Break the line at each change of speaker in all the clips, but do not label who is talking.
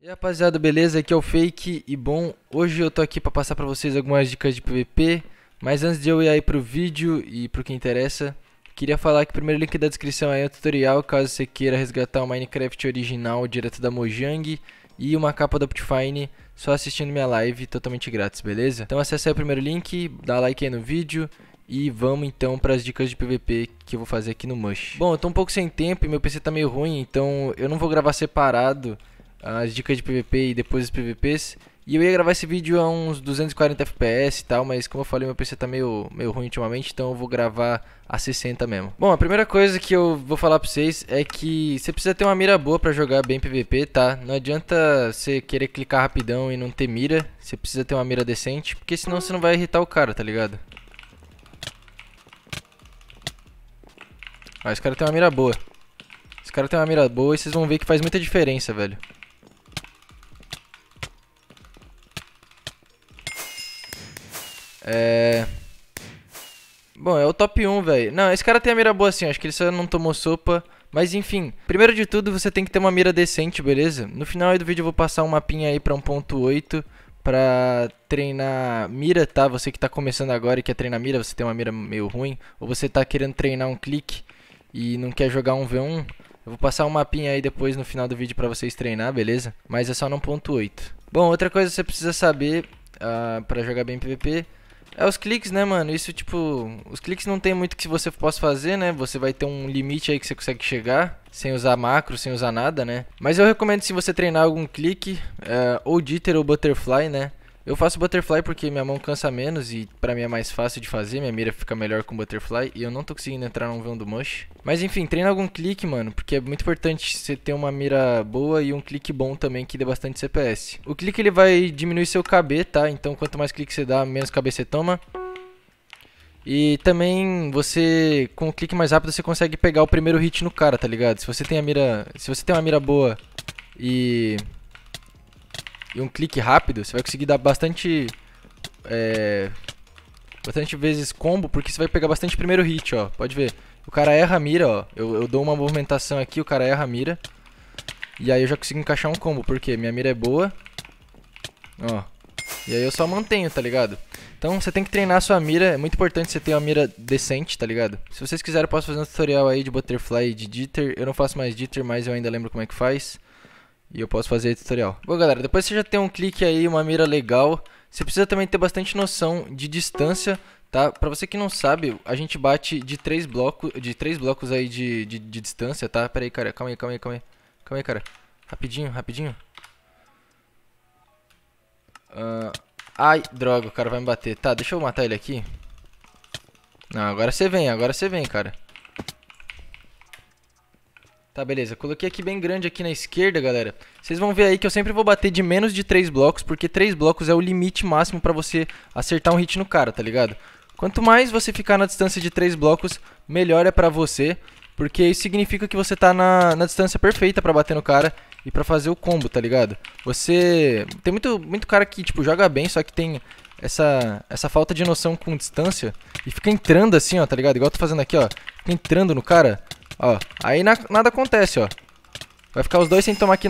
E aí, rapaziada, beleza? Aqui é o Fake e bom, hoje eu tô aqui pra passar pra vocês algumas dicas de PVP Mas antes de eu ir aí pro vídeo e pro que interessa Queria falar que o primeiro link da descrição aí é o tutorial caso você queira resgatar o Minecraft original direto da Mojang E uma capa da Optifine só assistindo minha live totalmente grátis, beleza? Então acessa aí o primeiro link, dá like aí no vídeo e vamos então para as dicas de PVP que eu vou fazer aqui no Mush. Bom, eu tô um pouco sem tempo e meu PC tá meio ruim, então eu não vou gravar separado as dicas de PVP e depois os PVPs. E eu ia gravar esse vídeo a uns 240 FPS e tal, mas como eu falei, meu PC tá meio, meio ruim ultimamente, então eu vou gravar a 60 mesmo. Bom, a primeira coisa que eu vou falar pra vocês é que você precisa ter uma mira boa pra jogar bem PVP, tá? Não adianta você querer clicar rapidão e não ter mira, você precisa ter uma mira decente, porque senão você não vai irritar o cara, tá ligado? Ah, esse cara tem uma mira boa. Esse cara tem uma mira boa e vocês vão ver que faz muita diferença, velho. É... Bom, é o top 1, velho. Não, esse cara tem a mira boa assim, acho que ele só não tomou sopa. Mas enfim, primeiro de tudo você tem que ter uma mira decente, beleza? No final aí do vídeo eu vou passar um mapinha aí pra 1.8 pra treinar mira, tá? Você que tá começando agora e quer treinar mira, você tem uma mira meio ruim. Ou você tá querendo treinar um clique e não quer jogar um V1. Eu vou passar um mapinha aí depois no final do vídeo pra vocês treinar, beleza? Mas é só no 1.8. Bom, outra coisa que você precisa saber uh, pra jogar bem PVP é os cliques, né, mano? Isso, tipo, os cliques não tem muito que você possa fazer, né? Você vai ter um limite aí que você consegue chegar, sem usar macro, sem usar nada, né? Mas eu recomendo se você treinar algum clique, é, ou jitter ou butterfly, né? Eu faço butterfly porque minha mão cansa menos e pra mim é mais fácil de fazer, minha mira fica melhor com butterfly e eu não tô conseguindo entrar num vão do mush. Mas enfim, treina algum clique, mano, porque é muito importante você ter uma mira boa e um clique bom também que dê bastante CPS. O clique ele vai diminuir seu KB, tá? Então quanto mais clique você dá, menos KB você toma. E também você, com o clique mais rápido, você consegue pegar o primeiro hit no cara, tá ligado? Se você tem a mira. Se você tem uma mira boa e e um clique rápido, você vai conseguir dar bastante... É, bastante vezes combo, porque você vai pegar bastante primeiro hit, ó. Pode ver. O cara erra a mira, ó. Eu, eu dou uma movimentação aqui, o cara erra a mira. E aí eu já consigo encaixar um combo, porque minha mira é boa. Ó. E aí eu só mantenho, tá ligado? Então você tem que treinar a sua mira, é muito importante você ter uma mira decente, tá ligado? Se vocês quiserem eu posso fazer um tutorial aí de Butterfly e de Jitter. Eu não faço mais Jitter, mas eu ainda lembro como é que faz. E eu posso fazer tutorial. Bom, galera, depois você já tem um clique aí, uma mira legal. Você precisa também ter bastante noção de distância, tá? Pra você que não sabe, a gente bate de três blocos, de três blocos aí de, de, de distância, tá? Pera aí, cara, calma aí, calma aí, calma aí. Calma aí, cara. Rapidinho, rapidinho. Uh, ai, droga, o cara vai me bater. Tá, deixa eu matar ele aqui. Não, agora você vem, agora você vem, cara. Tá, beleza. Coloquei aqui bem grande aqui na esquerda, galera. Vocês vão ver aí que eu sempre vou bater de menos de 3 blocos, porque 3 blocos é o limite máximo pra você acertar um hit no cara, tá ligado? Quanto mais você ficar na distância de 3 blocos, melhor é pra você, porque isso significa que você tá na, na distância perfeita pra bater no cara e pra fazer o combo, tá ligado? Você... Tem muito, muito cara que, tipo, joga bem, só que tem essa, essa falta de noção com distância e fica entrando assim, ó, tá ligado? Igual eu tô fazendo aqui, ó. Fica entrando no cara Ó, aí na, nada acontece, ó. Vai ficar os dois sem tomar aqui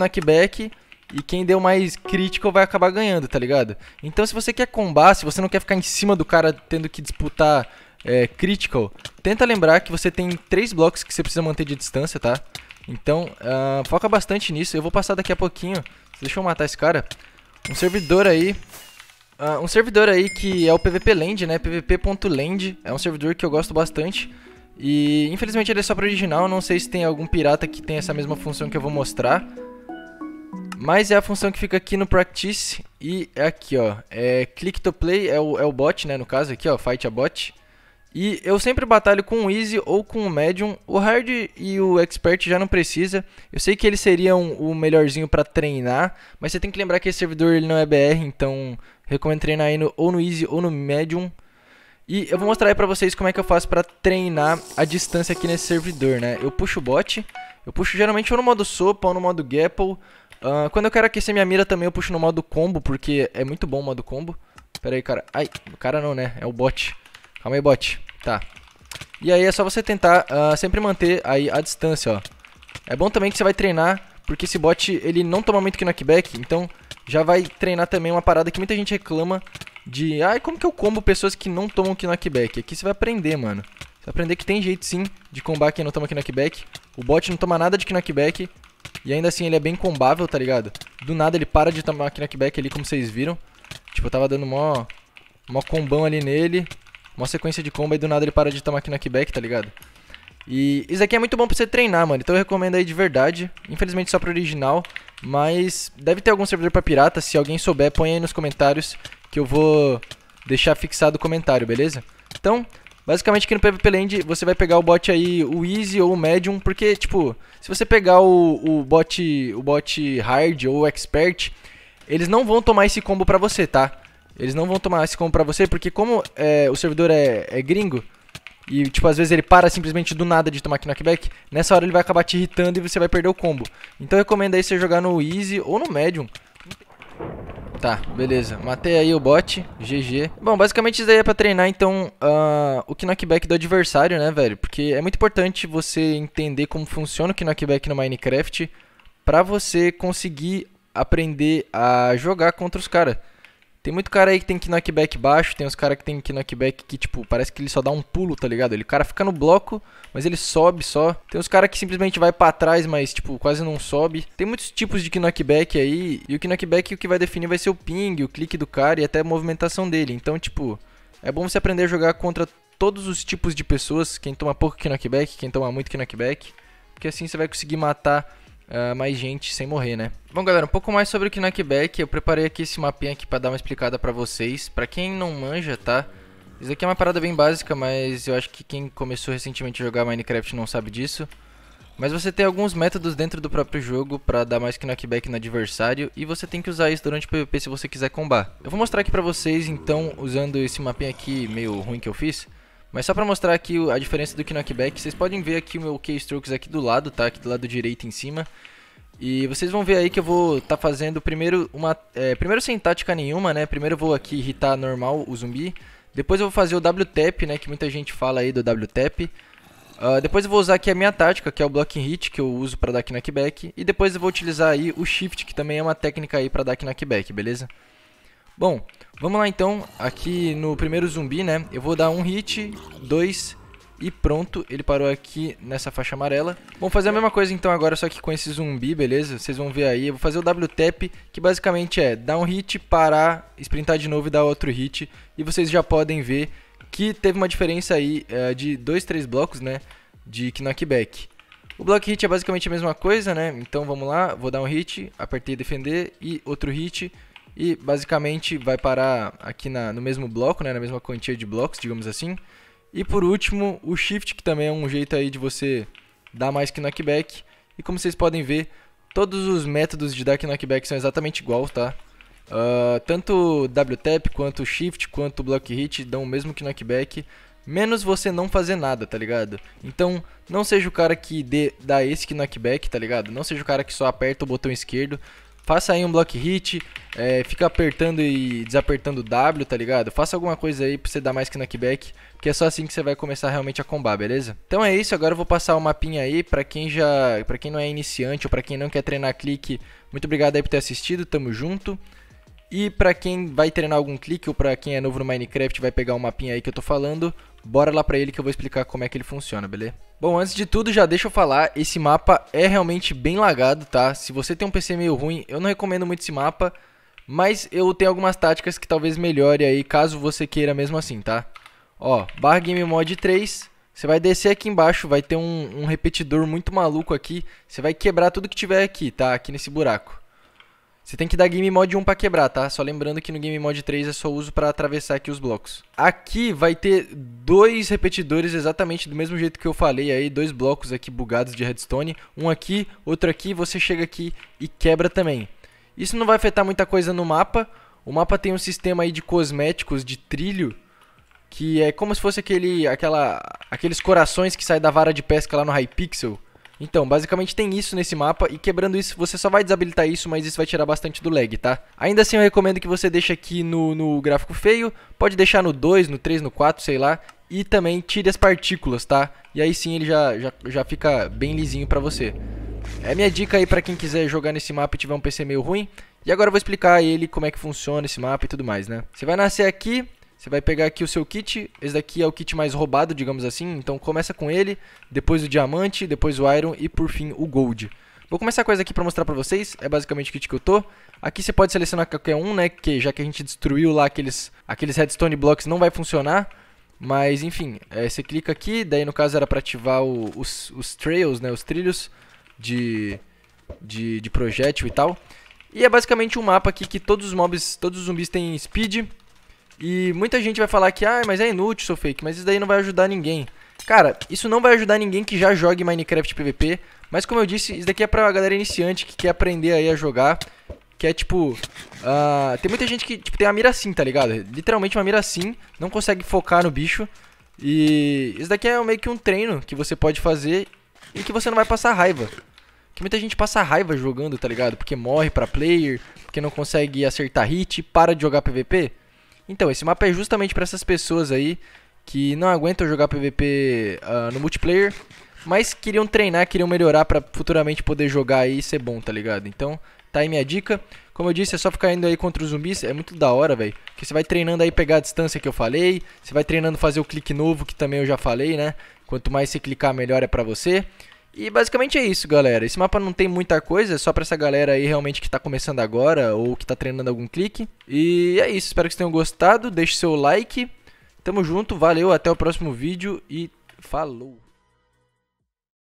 E quem deu mais crítico vai acabar ganhando, tá ligado? Então se você quer combar, se você não quer ficar em cima do cara tendo que disputar é, critical, tenta lembrar que você tem três blocos que você precisa manter de distância, tá? Então, uh, foca bastante nisso. Eu vou passar daqui a pouquinho. Deixa eu matar esse cara. Um servidor aí. Uh, um servidor aí que é o PVP Land, né? PVP.land. É um servidor que eu gosto bastante. E infelizmente ele é só para original, não sei se tem algum pirata que tem essa mesma função que eu vou mostrar. Mas é a função que fica aqui no Practice e é aqui, ó. É click to play, é o, é o bot, né, no caso aqui, ó, fight a bot. E eu sempre batalho com o Easy ou com o Medium. O Hard e o Expert já não precisa. Eu sei que eles seriam o melhorzinho para treinar, mas você tem que lembrar que esse servidor ele não é BR, então recomendo treinar aí no, ou no Easy ou no Medium. E eu vou mostrar aí pra vocês como é que eu faço pra treinar a distância aqui nesse servidor, né? Eu puxo o bot, eu puxo geralmente ou no modo sopa ou no modo gapple. Uh, quando eu quero aquecer minha mira também eu puxo no modo combo, porque é muito bom o modo combo. Pera aí, cara. Ai, o cara não, né? É o bot. Calma aí, bot. Tá. E aí é só você tentar uh, sempre manter aí a distância, ó. É bom também que você vai treinar, porque esse bot, ele não toma muito knockback, então já vai treinar também uma parada que muita gente reclama, de... Ai, como que eu combo pessoas que não tomam knockback? Aqui você vai aprender, mano. Você vai aprender que tem jeito, sim, de combar quem não toma knockback. O bot não toma nada de knockback. E ainda assim, ele é bem combável, tá ligado? Do nada ele para de tomar knockback ali, como vocês viram. Tipo, eu tava dando mó... Mó combão ali nele. Uma sequência de combo e do nada ele para de tomar knockback, tá ligado? E isso aqui é muito bom pra você treinar, mano. Então eu recomendo aí de verdade. Infelizmente só pro original. Mas deve ter algum servidor para pirata. Se alguém souber, põe aí nos comentários que eu vou deixar fixado o comentário, beleza? Então, basicamente aqui no PvP Land você vai pegar o bot aí, o Easy ou o Medium, porque, tipo, se você pegar o, o, bot, o bot Hard ou Expert, eles não vão tomar esse combo pra você, tá? Eles não vão tomar esse combo pra você, porque como é, o servidor é, é gringo, e, tipo, às vezes ele para simplesmente do nada de tomar knockback. Nessa hora ele vai acabar te irritando e você vai perder o combo. Então eu recomendo aí você jogar no Easy ou no Medium. Tá, beleza. Matei aí o bot. GG. Bom, basicamente isso daí é pra treinar, então, uh, o knockback do adversário, né, velho? Porque é muito importante você entender como funciona o knockback no Minecraft pra você conseguir aprender a jogar contra os caras. Tem muito cara aí que tem knockback baixo, tem uns cara que tem knockback que, tipo, parece que ele só dá um pulo, tá ligado? Ele, o cara fica no bloco, mas ele sobe só. Tem uns cara que simplesmente vai para trás, mas, tipo, quase não sobe. Tem muitos tipos de knockback aí, e o knockback o que vai definir vai ser o ping, o clique do cara e até a movimentação dele. Então, tipo, é bom você aprender a jogar contra todos os tipos de pessoas, quem toma pouco knockback, quem toma muito knockback, porque assim você vai conseguir matar uh, mais gente sem morrer, né? Bom, galera, um pouco mais sobre o knockback. Eu preparei aqui esse mapinha aqui para dar uma explicada para vocês. Para quem não manja, tá? Isso aqui é uma parada bem básica, mas eu acho que quem começou recentemente a jogar Minecraft não sabe disso. Mas você tem alguns métodos dentro do próprio jogo para dar mais knockback no adversário e você tem que usar isso durante o PvP se você quiser combar. Eu vou mostrar aqui pra vocês então, usando esse mapinha aqui meio ruim que eu fiz, mas só para mostrar aqui a diferença do knockback, vocês podem ver aqui o meu keystrokes aqui do lado, tá? Aqui do lado direito em cima. E vocês vão ver aí que eu vou estar tá fazendo primeiro uma... É, primeiro sem tática nenhuma, né? Primeiro eu vou aqui irritar normal o zumbi. Depois eu vou fazer o W-Tap, né? Que muita gente fala aí do W-Tap. Uh, ah, depois eu vou usar aqui a minha tática, que é o Blocking Hit, que eu uso para dar knockback. E depois eu vou utilizar aí o Shift, que também é uma técnica aí para dar knockback, beleza? Bom, vamos lá então, aqui no primeiro zumbi, né? Eu vou dar um hit, dois e pronto, ele parou aqui nessa faixa amarela. Vamos fazer a mesma coisa então agora, só que com esse zumbi, beleza? Vocês vão ver aí. Eu vou fazer o W tap, que basicamente é dar um hit, parar, sprintar de novo e dar outro hit. E vocês já podem ver que teve uma diferença aí eh, de dois, três blocos, né? De knockback. O block hit é basicamente a mesma coisa, né? Então vamos lá, vou dar um hit, apertei defender e outro hit. E basicamente vai parar aqui na, no mesmo bloco, né, na mesma quantia de blocos, digamos assim. E por último, o shift, que também é um jeito aí de você dar mais que knockback. E como vocês podem ver, todos os métodos de dar knockback são exatamente igual, tá? Uh, tanto WTAP, quanto Shift, quanto Block Hit dão o mesmo que knockback, menos você não fazer nada, tá ligado? Então, não seja o cara que dê, dá esse knockback, tá ligado? Não seja o cara que só aperta o botão esquerdo, Faça aí um block hit, é, fica apertando e desapertando W, tá ligado? Faça alguma coisa aí pra você dar mais knockback, porque é só assim que você vai começar realmente a combar, beleza? Então é isso, agora eu vou passar o um mapinha aí pra quem já, para quem não é iniciante ou pra quem não quer treinar clique, muito obrigado aí por ter assistido, tamo junto. E pra quem vai treinar algum clique ou pra quem é novo no Minecraft vai pegar o um mapinha aí que eu tô falando, bora lá pra ele que eu vou explicar como é que ele funciona, beleza? Bom, antes de tudo, já deixa eu falar, esse mapa é realmente bem lagado, tá? Se você tem um PC meio ruim, eu não recomendo muito esse mapa, mas eu tenho algumas táticas que talvez melhore aí, caso você queira mesmo assim, tá? Ó, barra game mod 3, você vai descer aqui embaixo, vai ter um, um repetidor muito maluco aqui, você vai quebrar tudo que tiver aqui, tá? Aqui nesse buraco. Você tem que dar Game Mod 1 para quebrar, tá? Só lembrando que no Game Mod 3 é só uso para atravessar aqui os blocos. Aqui vai ter dois repetidores exatamente do mesmo jeito que eu falei aí, dois blocos aqui bugados de redstone. Um aqui, outro aqui, você chega aqui e quebra também. Isso não vai afetar muita coisa no mapa. O mapa tem um sistema aí de cosméticos, de trilho, que é como se fosse aquele, aquela, aqueles corações que saem da vara de pesca lá no Hypixel. Então, basicamente tem isso nesse mapa e quebrando isso, você só vai desabilitar isso, mas isso vai tirar bastante do lag, tá? Ainda assim, eu recomendo que você deixe aqui no, no gráfico feio, pode deixar no 2, no 3, no 4, sei lá, e também tire as partículas, tá? E aí sim ele já, já, já fica bem lisinho pra você. É minha dica aí pra quem quiser jogar nesse mapa e tiver um PC meio ruim. E agora eu vou explicar ele como é que funciona esse mapa e tudo mais, né? Você vai nascer aqui, você vai pegar aqui o seu kit, esse daqui é o kit mais roubado, digamos assim, então começa com ele, depois o diamante, depois o iron e por fim o gold. Vou começar com esse aqui pra mostrar pra vocês, é basicamente o kit que eu tô. Aqui você pode selecionar qualquer um, né, que já que a gente destruiu lá aqueles, aqueles redstone blocks não vai funcionar. Mas enfim, é, você clica aqui, daí no caso era pra ativar o, os, os trails, né, os trilhos de, de, de projétil e tal. E é basicamente um mapa aqui que todos os mobs, todos os zumbis têm speed, e muita gente vai falar que, ah, mas é inútil, seu fake, mas isso daí não vai ajudar ninguém. Cara, isso não vai ajudar ninguém que já jogue Minecraft PVP, mas como eu disse, isso daqui é pra galera iniciante que quer aprender aí a jogar, que é tipo... Uh, tem muita gente que tipo, tem a mira assim, tá ligado? Literalmente uma mira assim, não consegue focar no bicho, e isso daqui é meio que um treino que você pode fazer e que você não vai passar raiva. Que muita gente passa raiva jogando, tá ligado? Porque morre pra player, porque não consegue acertar hit, para de jogar PVP... Então, esse mapa é justamente para essas pessoas aí que não aguentam jogar PVP uh, ah, no multiplayer, mas queriam treinar, queriam melhorar para futuramente poder jogar aí e ser bom, tá ligado? Então, tá aí minha dica. Como eu disse, é só ficar indo aí contra os zumbis, é muito da hora, velho. Porque você vai treinando aí pegar a distância que eu falei, você vai treinando fazer o clique novo que também eu já falei, né? Quanto mais você clicar, melhor é pra você. E basicamente é isso, galera. Esse mapa não tem muita coisa, é só pra essa galera aí realmente que tá começando agora ou que tá treinando algum clique. E é isso, espero que vocês tenham gostado. Deixe seu like. Tamo junto, valeu, até o próximo vídeo e falou!